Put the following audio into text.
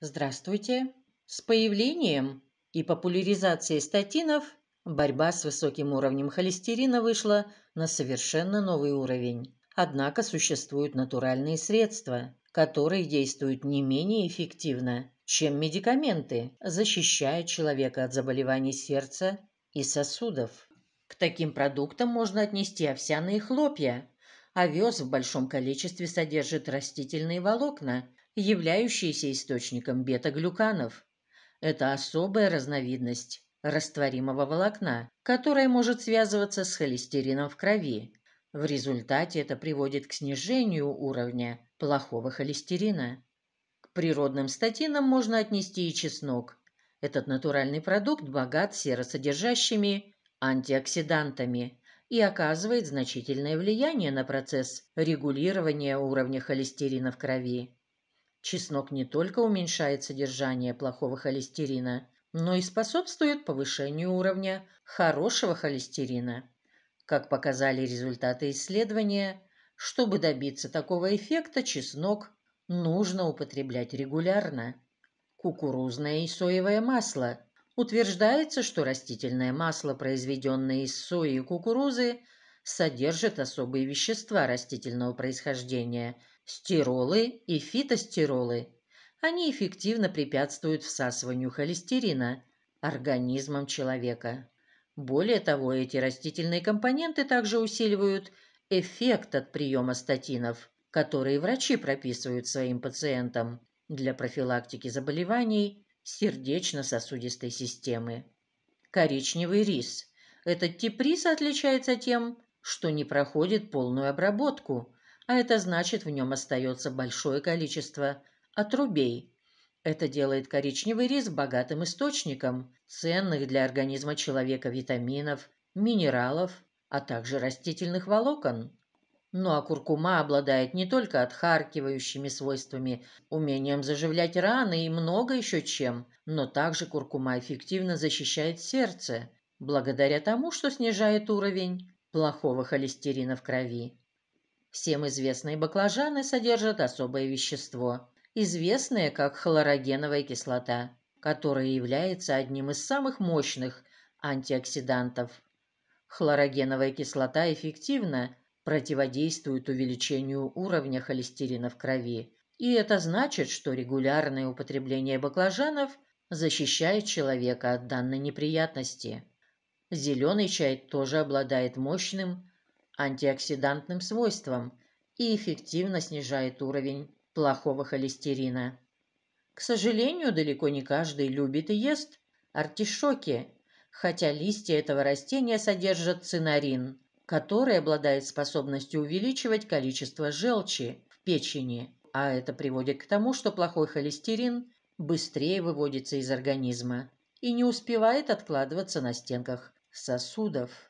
Здравствуйте! С появлением и популяризацией статинов борьба с высоким уровнем холестерина вышла на совершенно новый уровень. Однако существуют натуральные средства, которые действуют не менее эффективно, чем медикаменты, защищая человека от заболеваний сердца и сосудов. К таким продуктам можно отнести овсяные хлопья. Овес в большом количестве содержит растительные волокна, являющиеся источником бета-глюканов. Это особая разновидность растворимого волокна, которое может связываться с холестерином в крови. В результате это приводит к снижению уровня плохого холестерина. К природным статинам можно отнести и чеснок. Этот натуральный продукт богат серосодержащими антиоксидантами и оказывает значительное влияние на процесс регулирования уровня холестерина в крови. Чеснок не только уменьшает содержание плохого холестерина, но и способствует повышению уровня хорошего холестерина. Как показали результаты исследования, чтобы добиться такого эффекта, чеснок нужно употреблять регулярно. Кукурузное и соевое масло. Утверждается, что растительное масло, произведенное из сои и кукурузы, содержит особые вещества растительного происхождения – стиролы и фитостиролы. Они эффективно препятствуют всасыванию холестерина организмом человека. Более того, эти растительные компоненты также усиливают эффект от приема статинов, которые врачи прописывают своим пациентам для профилактики заболеваний сердечно-сосудистой системы. Коричневый рис. Этот тип риса отличается тем, что не проходит полную обработку, а это значит, в нем остается большое количество отрубей. Это делает коричневый рис богатым источником ценных для организма человека витаминов, минералов, а также растительных волокон. Ну а куркума обладает не только отхаркивающими свойствами, умением заживлять раны и много еще чем, но также куркума эффективно защищает сердце, благодаря тому, что снижает уровень плохого холестерина в крови. Всем известные баклажаны содержат особое вещество, известное как хлорогеновая кислота, которая является одним из самых мощных антиоксидантов. Хлорогеновая кислота эффективно противодействует увеличению уровня холестерина в крови, и это значит, что регулярное употребление баклажанов защищает человека от данной неприятности. Зеленый чай тоже обладает мощным антиоксидантным свойствам и эффективно снижает уровень плохого холестерина. К сожалению, далеко не каждый любит и ест артишоки, хотя листья этого растения содержат цинарин, который обладает способностью увеличивать количество желчи в печени, а это приводит к тому, что плохой холестерин быстрее выводится из организма и не успевает откладываться на стенках сосудов.